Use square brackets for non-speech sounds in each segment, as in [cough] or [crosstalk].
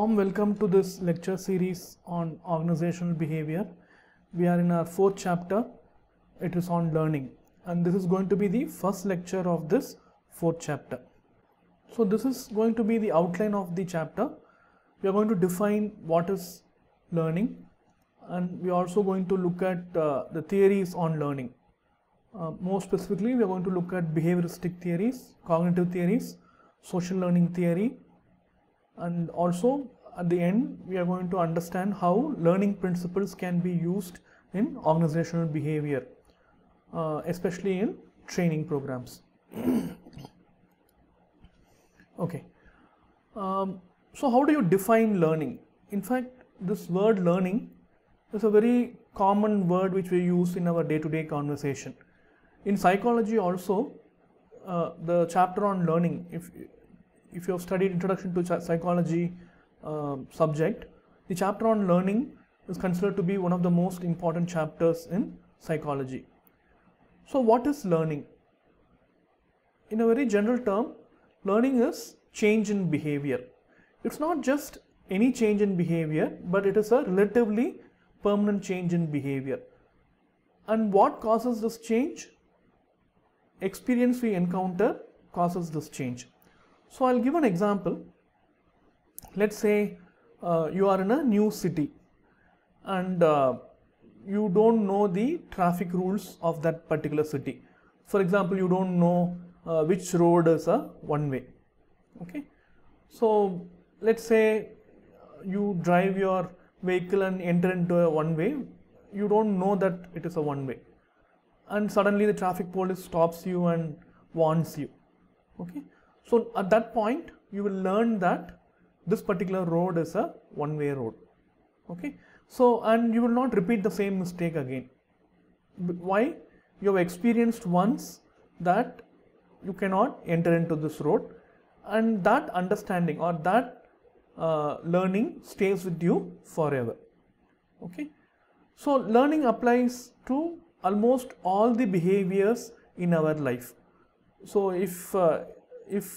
warm welcome to this lecture series on organizational behavior. We are in our fourth chapter, it is on learning and this is going to be the first lecture of this fourth chapter. So this is going to be the outline of the chapter. We are going to define what is learning and we are also going to look at uh, the theories on learning. Uh, more specifically, we are going to look at behavioristic theories, cognitive theories, social learning theory, and also at the end we are going to understand how learning principles can be used in organizational behavior uh, especially in training programs [clears throat] okay um, so how do you define learning in fact this word learning is a very common word which we use in our day-to-day conversation in psychology also uh, the chapter on learning if if you have studied introduction to psychology uh, subject, the chapter on learning is considered to be one of the most important chapters in psychology. So, what is learning? In a very general term, learning is change in behavior. It's not just any change in behavior, but it is a relatively permanent change in behavior. And what causes this change? Experience we encounter causes this change. So I'll give an example let's say uh, you are in a new city and uh, you don't know the traffic rules of that particular city. For example, you don't know uh, which road is a one way. Okay. So let's say uh, you drive your vehicle and enter into a one way. You don't know that it is a one way. And suddenly the traffic police stops you and warns you. Okay. So at that point, you will learn that this particular road is a one way road okay so and you will not repeat the same mistake again why you have experienced once that you cannot enter into this road and that understanding or that uh, learning stays with you forever okay so learning applies to almost all the behaviors in our life so if uh, if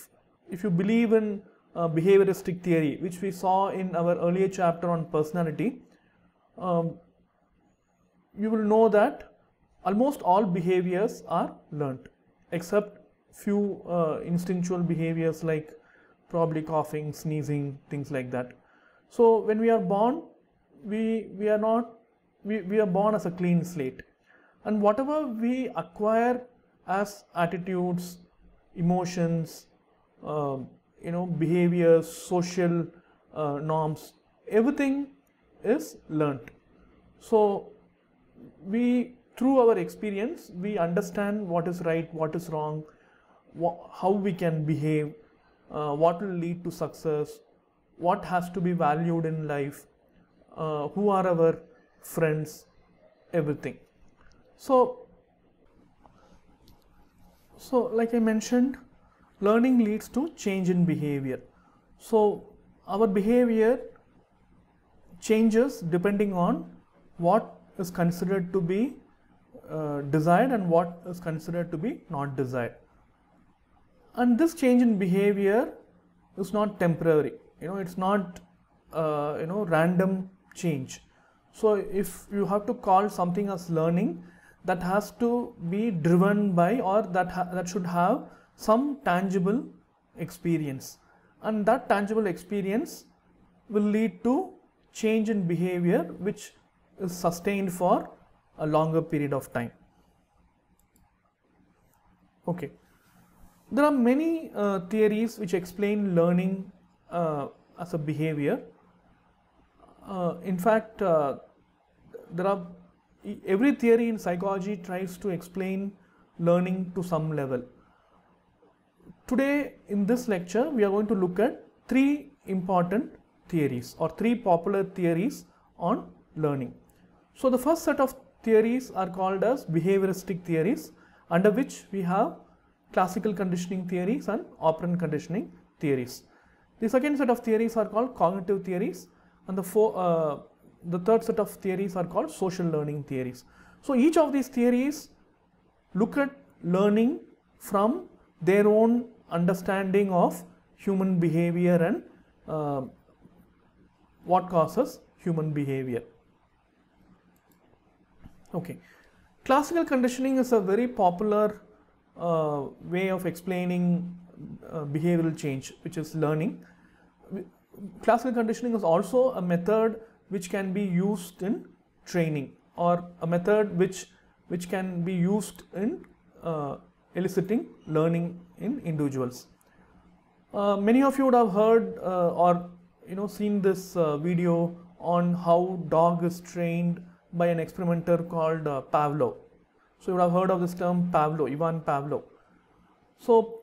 if you believe in uh, behavioristic theory, which we saw in our earlier chapter on personality, um, you will know that almost all behaviors are learnt, except few uh, instinctual behaviors like probably coughing, sneezing, things like that. So when we are born, we we are not we, we are born as a clean slate, and whatever we acquire as attitudes, emotions. Um, you know behavior social uh, norms everything is learnt so we through our experience we understand what is right what is wrong wh how we can behave uh, what will lead to success what has to be valued in life uh, who are our friends everything so so like i mentioned learning leads to change in behavior. So our behavior changes depending on what is considered to be uh, desired and what is considered to be not desired. And this change in behavior is not temporary, you know, it's not, uh, you know, random change. So if you have to call something as learning, that has to be driven by or that, that should have some tangible experience and that tangible experience will lead to change in behavior which is sustained for a longer period of time. Okay. There are many uh, theories which explain learning uh, as a behavior. Uh, in fact, uh, there are every theory in psychology tries to explain learning to some level. Today in this lecture we are going to look at three important theories or three popular theories on learning. So the first set of theories are called as behavioristic theories under which we have classical conditioning theories and operant conditioning theories. The second set of theories are called cognitive theories and the, four, uh, the third set of theories are called social learning theories. So each of these theories look at learning from their own understanding of human behavior and uh, what causes human behavior. Okay. Classical conditioning is a very popular uh, way of explaining uh, behavioral change, which is learning. Classical conditioning is also a method which can be used in training or a method which which can be used in uh, eliciting learning in individuals. Uh, many of you would have heard uh, or you know seen this uh, video on how dog is trained by an experimenter called uh, Pavlov. So you would have heard of this term Pavlov, Ivan Pavlov. So,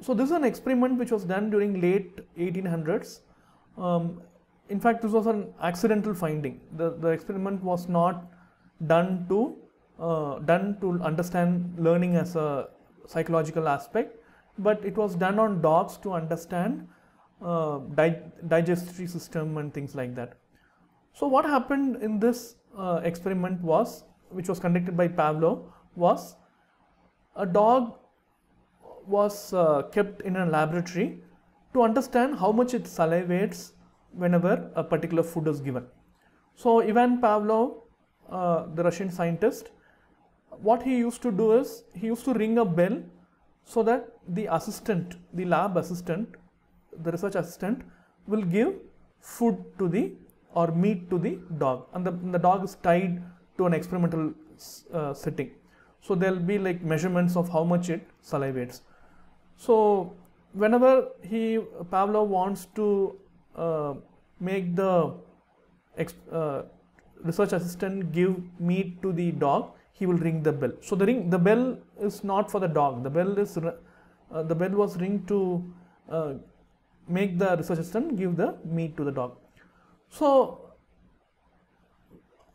so this is an experiment which was done during late 1800s. Um, in fact, this was an accidental finding. The, the experiment was not done to uh, done to understand learning as a psychological aspect, but it was done on dogs to understand uh, di digestive system and things like that. So what happened in this uh, experiment was, which was conducted by Pavlov, was a dog was uh, kept in a laboratory to understand how much it salivates whenever a particular food is given. So Ivan Pavlov, uh, the Russian scientist, what he used to do is he used to ring a bell so that the assistant, the lab assistant, the research assistant will give food to the or meat to the dog and the, the dog is tied to an experimental uh, setting. So there will be like measurements of how much it salivates. So whenever he Pavlov wants to uh, make the uh, research assistant give meat to the dog, he will ring the bell. So the ring, the bell is not for the dog. The bell is, uh, the bell was ring to uh, make the research assistant give the meat to the dog. So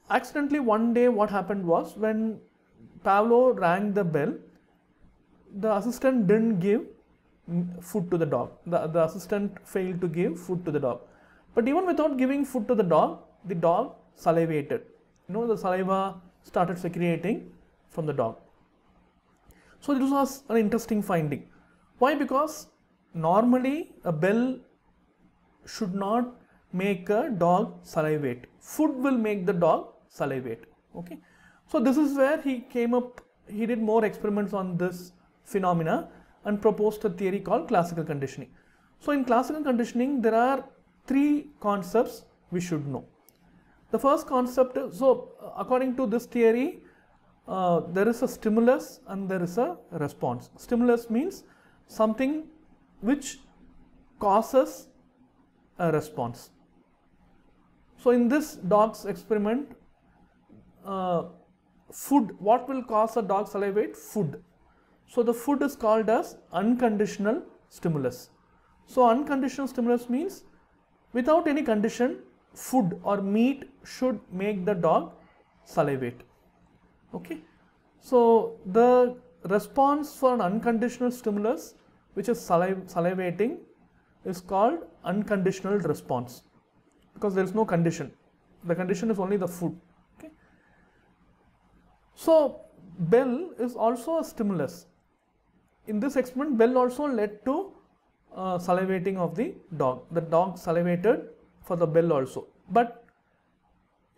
accidentally one day what happened was when Pablo rang the bell, the assistant didn't give food to the dog. The, the assistant failed to give food to the dog. But even without giving food to the dog, the dog salivated. You know the saliva started secreting from the dog. So this was an interesting finding. Why? Because normally a bell should not make a dog salivate. Food will make the dog salivate. Okay. So this is where he came up, he did more experiments on this phenomena and proposed a theory called classical conditioning. So in classical conditioning, there are three concepts we should know. The first concept so uh, according to this theory, uh, there is a stimulus and there is a response. Stimulus means something which causes a response. So in this dog's experiment, uh, food, what will cause a dog salivate? Food. So the food is called as unconditional stimulus. So unconditional stimulus means without any condition, food or meat should make the dog salivate. Okay. So, the response for an unconditional stimulus which is saliv salivating is called unconditional response because there is no condition. The condition is only the food. Okay. So, bell is also a stimulus. In this experiment, bell also led to uh, salivating of the dog. The dog salivated for the bell also. But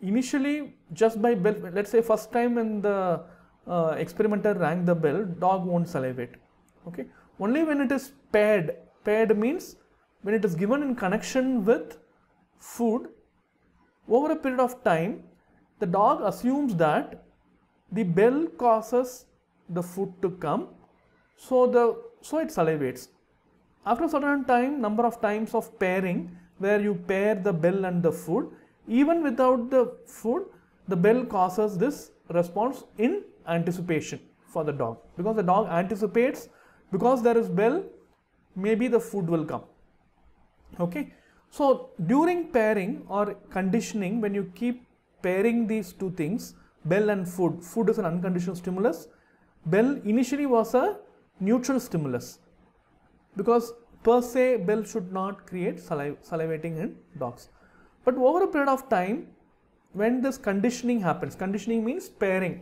initially just by bell, let's say first time when the uh, experimenter rang the bell, dog won't salivate. Okay. Only when it is paired, paired means when it is given in connection with food, over a period of time, the dog assumes that the bell causes the food to come, so the so it salivates. After a certain time, number of times of pairing, where you pair the bell and the food. Even without the food, the bell causes this response in anticipation for the dog because the dog anticipates because there is bell maybe the food will come okay so during pairing or conditioning when you keep pairing these two things bell and food food is an unconditional stimulus bell initially was a neutral stimulus because per se bile should not create saliv salivating in dogs. But over a period of time, when this conditioning happens, conditioning means pairing,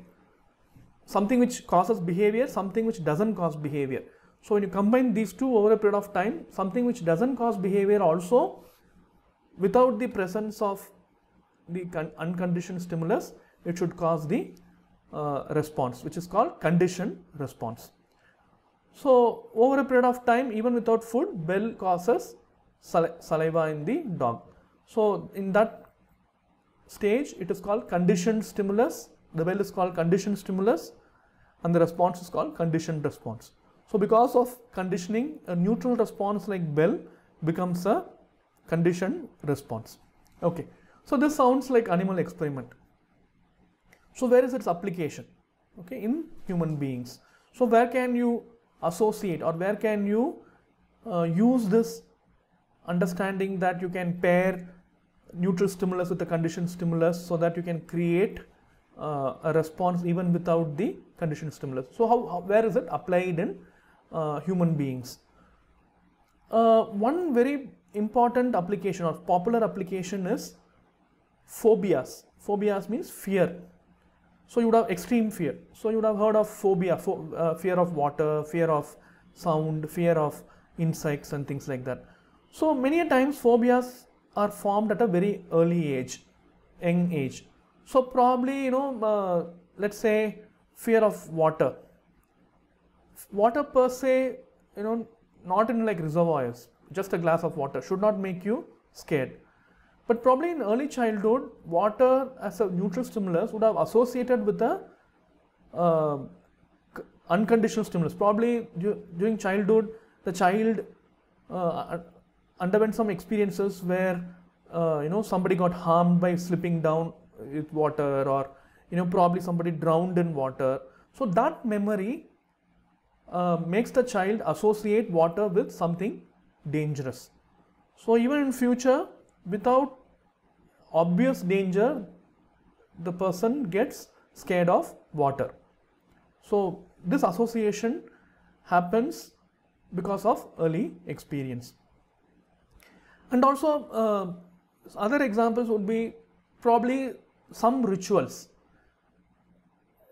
something which causes behavior, something which doesn't cause behavior. So when you combine these two over a period of time, something which doesn't cause behavior also without the presence of the unconditioned stimulus, it should cause the uh, response which is called conditioned response. So, over a period of time even without food, bell causes sal saliva in the dog. So, in that stage it is called conditioned stimulus, the bell is called conditioned stimulus and the response is called conditioned response. So, because of conditioning a neutral response like bell becomes a conditioned response. Okay. So, this sounds like animal experiment. So, where is its application? Okay, in human beings. So, where can you associate or where can you uh, use this understanding that you can pair neutral stimulus with the conditioned stimulus so that you can create uh, a response even without the conditioned stimulus. So how, how where is it applied in uh, human beings? Uh, one very important application or popular application is phobias. Phobias means fear. So you would have extreme fear. So you would have heard of phobia, pho uh, fear of water, fear of sound, fear of insects and things like that. So many a times phobias are formed at a very early age, young age. So probably, you know, uh, let's say fear of water. Water per se, you know, not in like reservoirs, just a glass of water should not make you scared. But probably in early childhood, water as a neutral stimulus would have associated with the uh, unconditional stimulus. Probably during childhood, the child uh, underwent some experiences where uh, you know somebody got harmed by slipping down with water, or you know probably somebody drowned in water. So that memory uh, makes the child associate water with something dangerous. So even in future, without obvious danger the person gets scared of water. So this association happens because of early experience. And also uh, other examples would be probably some rituals.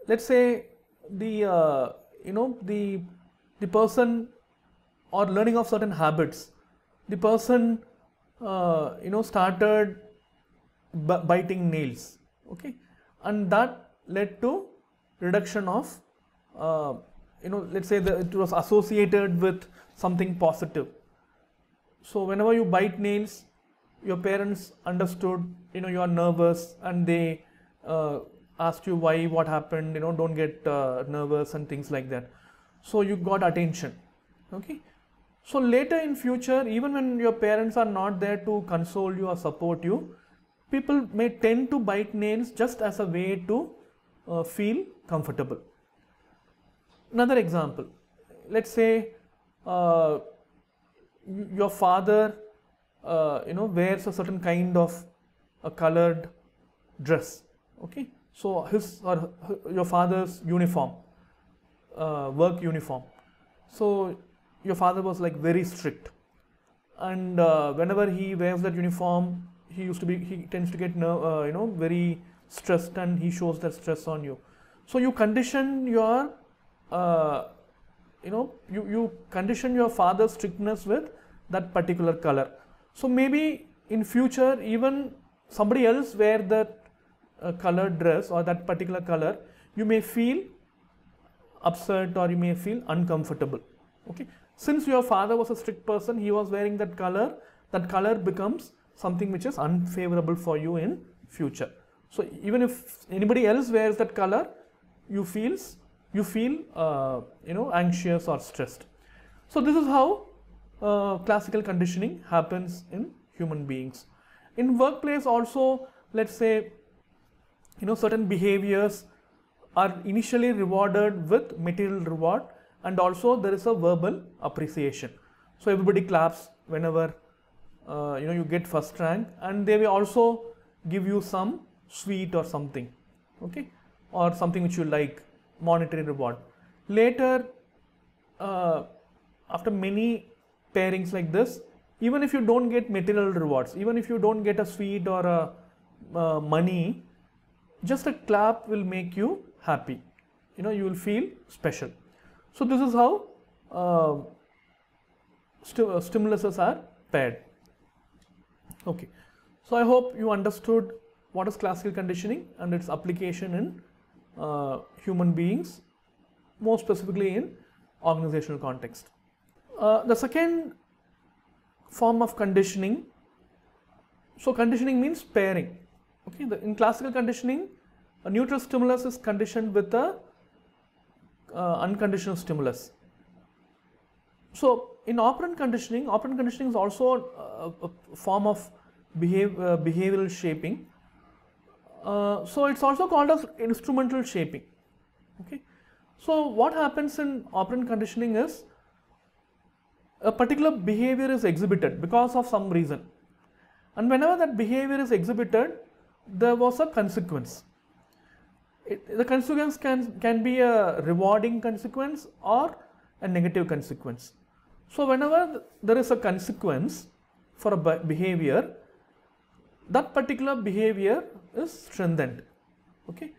Let's say the uh, you know the the person or learning of certain habits. The person uh, you know started biting nails okay and that led to reduction of uh, you know let's say it was associated with something positive so whenever you bite nails your parents understood you know you are nervous and they uh, asked you why what happened you know don't get uh, nervous and things like that so you got attention okay so later in future, even when your parents are not there to console you or support you, people may tend to bite nails just as a way to uh, feel comfortable. Another example, let's say uh, your father, uh, you know, wears a certain kind of a colored dress. Okay, so his or her, your father's uniform, uh, work uniform. So your father was like very strict and uh, whenever he wears that uniform he used to be he tends to get ner- uh, you know very stressed and he shows that stress on you so you condition your uh, you know you, you condition your father's strictness with that particular color so maybe in future even somebody else wear that uh, color dress or that particular color you may feel upset or you may feel uncomfortable okay since your father was a strict person, he was wearing that color, that color becomes something which is unfavorable for you in future. So even if anybody else wears that color, you feels you feel uh, you know anxious or stressed. So this is how uh, classical conditioning happens in human beings. In workplace also, let's say you know certain behaviors are initially rewarded with material reward and also there is a verbal appreciation. So everybody claps whenever uh, you know you get first rank and they will also give you some sweet or something okay or something which you like monetary reward later uh, after many pairings like this even if you don't get material rewards even if you don't get a sweet or a uh, money just a clap will make you happy you know you will feel special so this is how uh, uh, stimuluses are paired. Okay. So I hope you understood what is classical conditioning and its application in uh, human beings, more specifically in organizational context. Uh, the second form of conditioning, so conditioning means pairing. Okay, the, in classical conditioning, a neutral stimulus is conditioned with a uh, unconditional stimulus. So in operant conditioning, operant conditioning is also a, uh, a form of behave, uh, behavioral shaping. Uh, so it's also called as instrumental shaping. Okay. So what happens in operant conditioning is a particular behavior is exhibited because of some reason. And whenever that behavior is exhibited, there was a consequence it, the consequence can, can be a rewarding consequence or a negative consequence. So whenever there is a consequence for a behavior, that particular behavior is strengthened. Okay.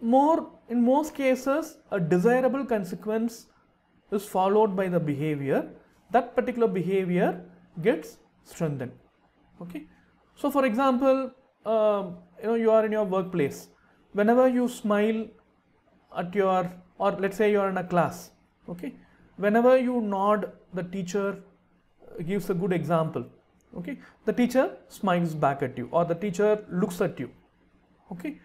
More in most cases, a desirable consequence is followed by the behavior. That particular behavior gets strengthened. Okay. So for example, um, you know you are in your workplace whenever you smile at your or let's say you are in a class okay whenever you nod the teacher uh, gives a good example okay the teacher smiles back at you or the teacher looks at you okay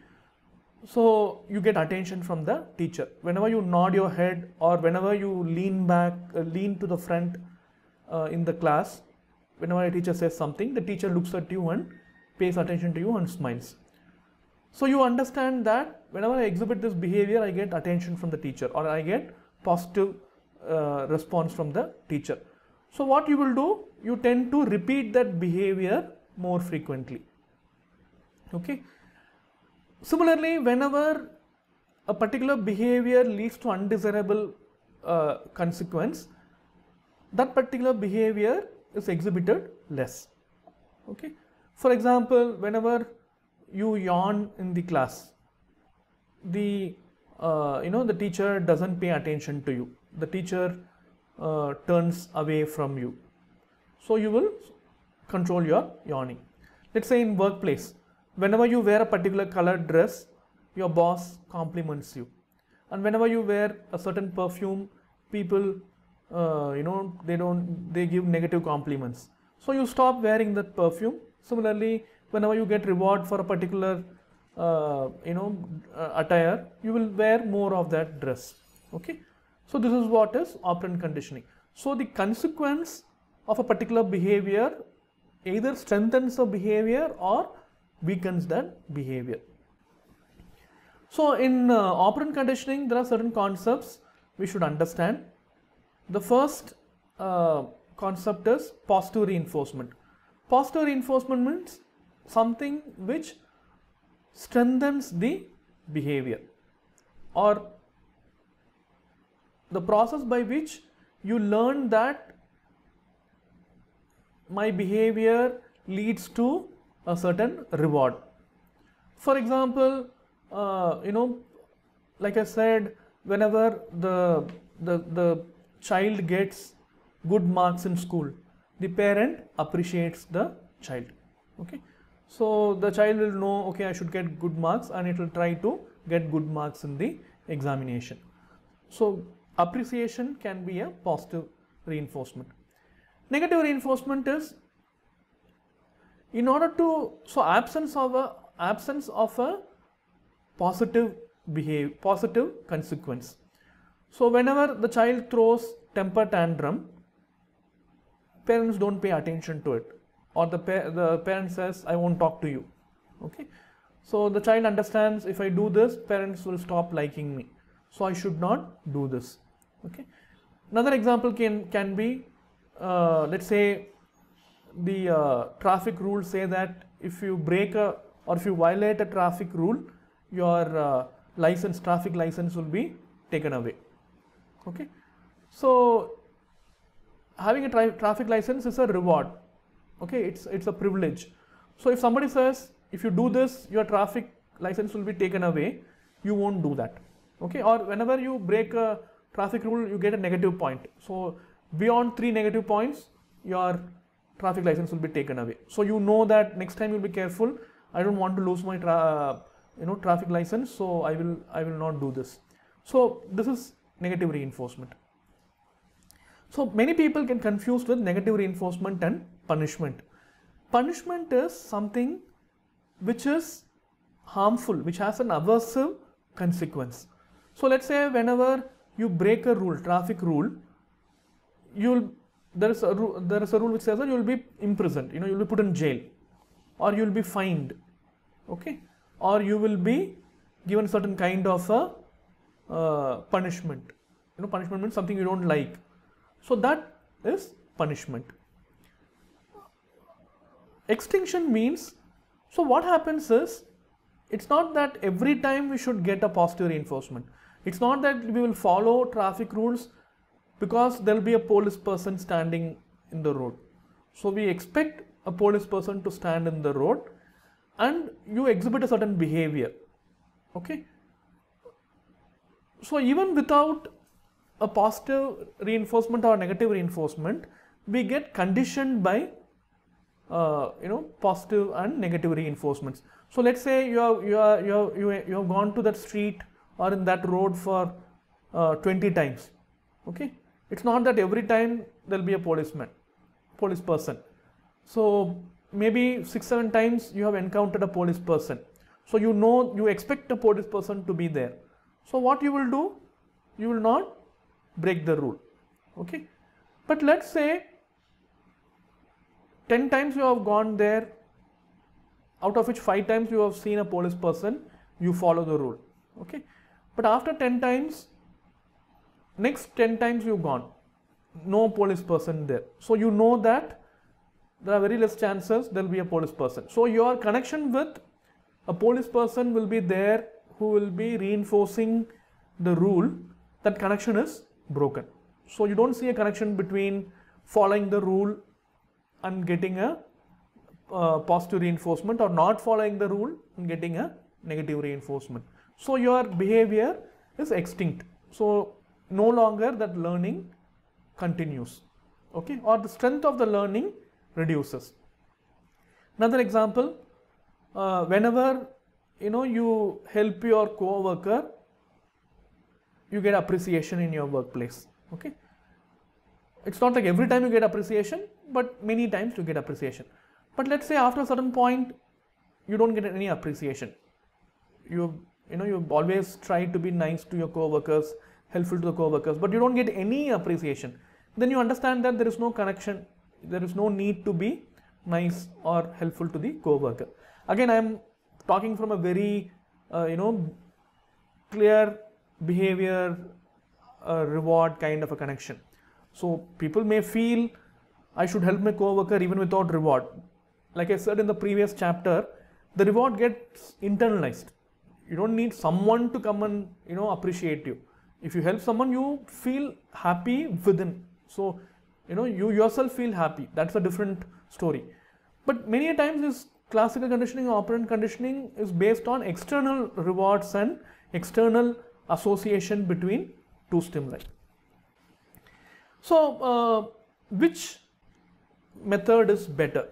so you get attention from the teacher whenever you nod your head or whenever you lean back uh, lean to the front uh, in the class whenever a teacher says something the teacher looks at you and pays attention to you and smiles so you understand that whenever I exhibit this behavior, I get attention from the teacher or I get positive uh, response from the teacher. So what you will do, you tend to repeat that behavior more frequently. Okay. Similarly, whenever a particular behavior leads to undesirable uh, consequence, that particular behavior is exhibited less. Okay. For example, whenever you yawn in the class the uh, you know the teacher doesn't pay attention to you the teacher uh, turns away from you so you will control your yawning let's say in workplace whenever you wear a particular color dress your boss compliments you and whenever you wear a certain perfume people uh, you know they don't they give negative compliments so you stop wearing that perfume similarly whenever you get reward for a particular uh, you know uh, attire you will wear more of that dress okay so this is what is operant conditioning so the consequence of a particular behavior either strengthens the behavior or weakens that behavior so in uh, operant conditioning there are certain concepts we should understand the first uh, concept is positive reinforcement positive reinforcement means something which strengthens the behavior or the process by which you learn that my behavior leads to a certain reward. For example, uh, you know, like I said, whenever the, the, the child gets good marks in school, the parent appreciates the child. Okay. So the child will know, okay, I should get good marks and it will try to get good marks in the examination. So appreciation can be a positive reinforcement. Negative reinforcement is in order to, so absence of a, absence of a positive behavior, positive consequence. So whenever the child throws temper tantrum, parents don't pay attention to it or the, pa the parent says, I won't talk to you. Okay. So the child understands if I do this, parents will stop liking me. So I should not do this. Okay. Another example can, can be, uh, let's say the uh, traffic rules say that if you break a or if you violate a traffic rule, your uh, license, traffic license will be taken away. Okay. So having a tra traffic license is a reward okay it's it's a privilege so if somebody says if you do this your traffic license will be taken away you won't do that okay or whenever you break a traffic rule you get a negative point so beyond three negative points your traffic license will be taken away so you know that next time you'll be careful i don't want to lose my uh, you know traffic license so i will i will not do this so this is negative reinforcement so many people get confused with negative reinforcement and punishment. Punishment is something which is harmful, which has an aversive consequence. So let's say whenever you break a rule, traffic rule, you'll there is a rule, there is a rule which says that you'll be imprisoned. You know, you'll be put in jail, or you'll be fined, okay, or you will be given certain kind of a uh, punishment. You know, punishment means something you don't like. So that is punishment. Extinction means, so what happens is, it's not that every time we should get a positive reinforcement. It's not that we will follow traffic rules because there will be a police person standing in the road. So we expect a police person to stand in the road and you exhibit a certain behavior. Okay. So even without a positive reinforcement or negative reinforcement, we get conditioned by uh, you know positive and negative reinforcements. So let's say you have you are you have, you you have gone to that street or in that road for uh, 20 times. Okay, it's not that every time there'll be a policeman, police person. So maybe six seven times you have encountered a police person. So you know you expect a police person to be there. So what you will do? You will not break the rule. Okay, but let's say 10 times you have gone there, out of which 5 times you have seen a police person, you follow the rule. Okay. But after 10 times, next 10 times you've gone, no police person there. So you know that there are very less chances there will be a police person. So your connection with a police person will be there who will be reinforcing the rule that connection is broken. So you don't see a connection between following the rule and getting a uh, positive reinforcement or not following the rule and getting a negative reinforcement. So your behavior is extinct. So no longer that learning continues okay or the strength of the learning reduces. Another example uh, whenever you know you help your co-worker you get appreciation in your workplace okay it's not like every time you get appreciation, but many times you get appreciation. But let's say after a certain point, you don't get any appreciation. You you know you always try to be nice to your co-workers, helpful to the co-workers, but you don't get any appreciation. Then you understand that there is no connection, there is no need to be nice or helpful to the co-worker. Again, I am talking from a very uh, you know clear behavior uh, reward kind of a connection. So people may feel I should help my co-worker even without reward. Like I said in the previous chapter, the reward gets internalized. You don't need someone to come and you know appreciate you. If you help someone, you feel happy within. So you know you yourself feel happy. That's a different story. But many times this classical conditioning or operant conditioning is based on external rewards and external association between two stimuli. So, uh, which method is better?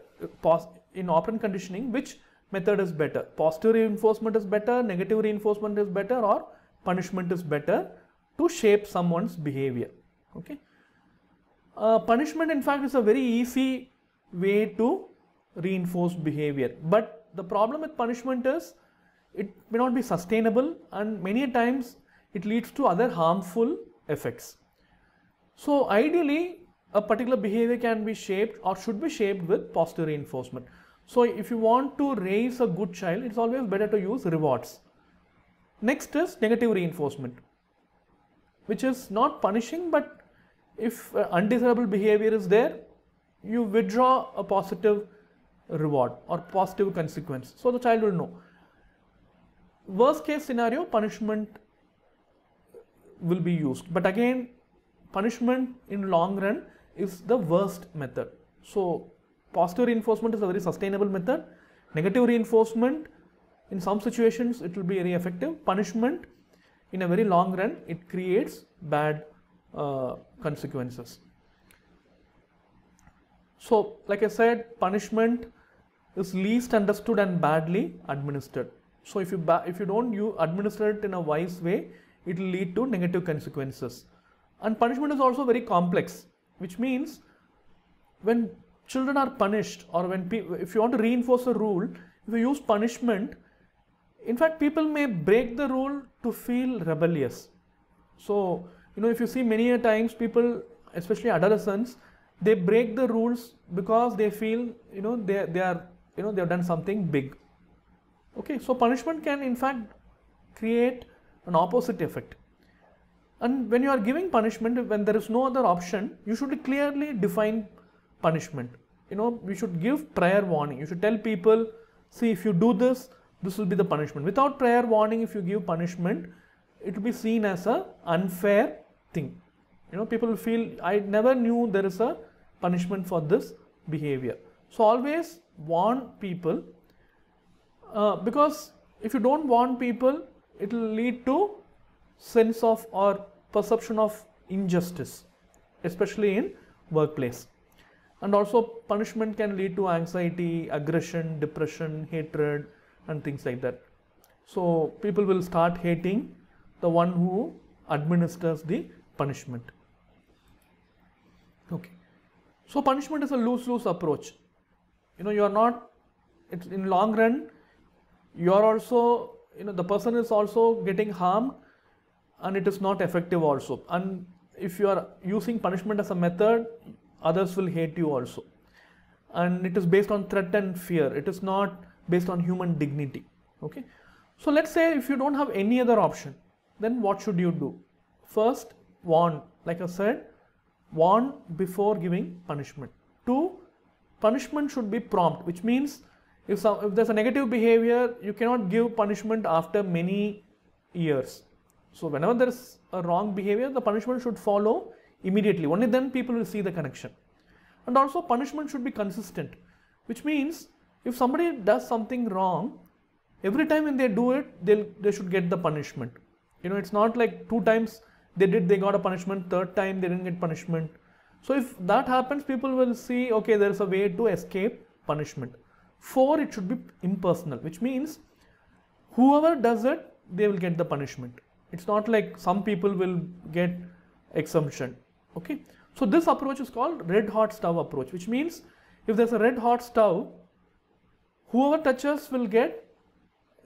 In operant conditioning, which method is better? Positive reinforcement is better, negative reinforcement is better or punishment is better to shape someone's behavior. Okay. Uh, punishment in fact is a very easy way to reinforce behavior. But the problem with punishment is it may not be sustainable and many times it leads to other harmful effects. So ideally, a particular behavior can be shaped or should be shaped with positive reinforcement. So if you want to raise a good child, it's always better to use rewards. Next is negative reinforcement, which is not punishing, but if uh, undesirable behavior is there, you withdraw a positive reward or positive consequence. So the child will know. Worst case scenario, punishment will be used. But again, punishment in long run is the worst method. So positive reinforcement is a very sustainable method. Negative reinforcement in some situations it will be very effective. Punishment in a very long run it creates bad uh, consequences. So like I said punishment is least understood and badly administered. So if you if you don't you administer it in a wise way it will lead to negative consequences. And punishment is also very complex, which means when children are punished or when if you want to reinforce a rule, if you use punishment, in fact, people may break the rule to feel rebellious. So, you know, if you see many times people, especially adolescents, they break the rules because they feel, you know, they, they are, you know, they have done something big. Okay, so punishment can in fact create an opposite effect. And when you are giving punishment, when there is no other option, you should clearly define punishment. You know, we should give prior warning. You should tell people, see, if you do this, this will be the punishment. Without prior warning, if you give punishment, it will be seen as a unfair thing. You know, people feel, I never knew there is a punishment for this behavior. So always warn people uh, because if you don't warn people, it will lead to sense of or perception of injustice, especially in workplace. And also punishment can lead to anxiety, aggression, depression, hatred and things like that. So people will start hating the one who administers the punishment. Okay. So punishment is a loose-loose approach. You know, you are not, it's in long run, you are also, you know, the person is also getting harmed and it is not effective also. And if you are using punishment as a method, others will hate you also. And it is based on threat and fear. It is not based on human dignity. Okay. So let's say if you don't have any other option, then what should you do? First, warn. Like I said, warn before giving punishment. Two, punishment should be prompt, which means if, some, if there's a negative behavior, you cannot give punishment after many years so whenever there is a wrong behavior, the punishment should follow immediately. Only then people will see the connection. And also punishment should be consistent, which means if somebody does something wrong, every time when they do it, they they should get the punishment. You know, it's not like two times they did, they got a punishment, third time they didn't get punishment. So if that happens, people will see, okay, there is a way to escape punishment. Four, it should be impersonal, which means whoever does it, they will get the punishment. It's not like some people will get exemption. Okay. So this approach is called red hot stove approach, which means if there's a red hot stove, whoever touches will get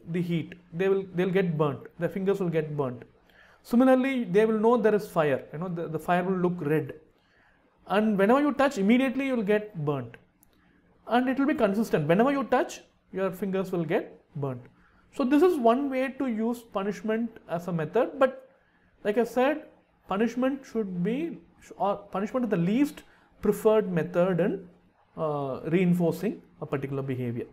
the heat. They will they'll get burnt. Their fingers will get burnt. Similarly, they will know there is fire. You know the, the fire will look red. And whenever you touch, immediately you will get burnt. And it will be consistent. Whenever you touch, your fingers will get burnt. So this is one way to use punishment as a method, but like I said, punishment should be or punishment is the least preferred method in uh, reinforcing a particular behavior.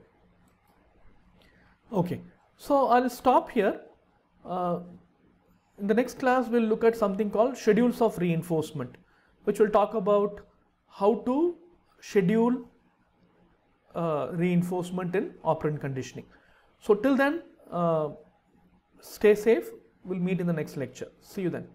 Okay, so I'll stop here. Uh, in the next class, we'll look at something called schedules of reinforcement, which will talk about how to schedule uh, reinforcement in operant conditioning. So till then, uh, stay safe. We'll meet in the next lecture. See you then.